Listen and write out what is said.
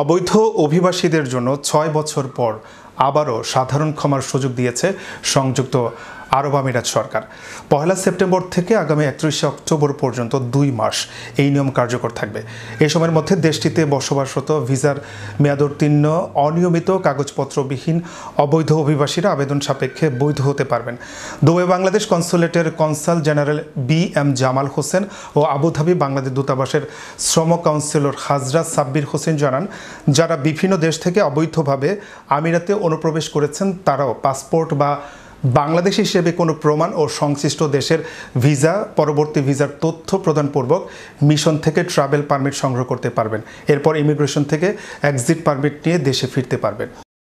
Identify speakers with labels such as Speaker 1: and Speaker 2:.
Speaker 1: অবৈধ অভিবাসীদের জন্য ছয় বছর পর আবারও সাধারণ ক্ষমার সুযোগ দিয়েছে সংযুক্ত আরব আমিরাত সরকার পহেলা সেপ্টেম্বর থেকে আগামী একত্রিশে অক্টোবর পর্যন্ত দুই মাস এই নিয়ম কার্যকর থাকবে এ সময়ের মধ্যে দেশটিতে বসবাসরত ভিসার মেয়াদোত্তীর্ণ অনিয়মিত কাগজপত্রবিহীন অবৈধ অভিবাসীরা আবেদন সাপেক্ষে বৈধ হতে পারবেন দুবাই বাংলাদেশ কনসুলেটের consul general B M Jamal Hossain ও আবুধাবি বাংলাদেশ দূতাবাসের শ্রম কাউন্সিলর হাজরা সাব্বির হোসেন জানান যারা বিভিন্ন দেশ থেকে অবৈধভাবে আমিরাতে অনুপ্রবেশ করেছেন তারাও পাসপোর্ট বা বাংলাদেশ হিসেবে কোনো প্রমাণ ও সংশ্লিষ্ট দেশের ভিসা পরবর্তী ভিসার তথ্য প্রদানপূর্বক মিশন থেকে ট্রাভেল পারমিট সংগ্রহ করতে পারবেন এরপর ইমিগ্রেশন থেকে এক্সিট পারমিট নিয়ে দেশে ফিরতে পারবেন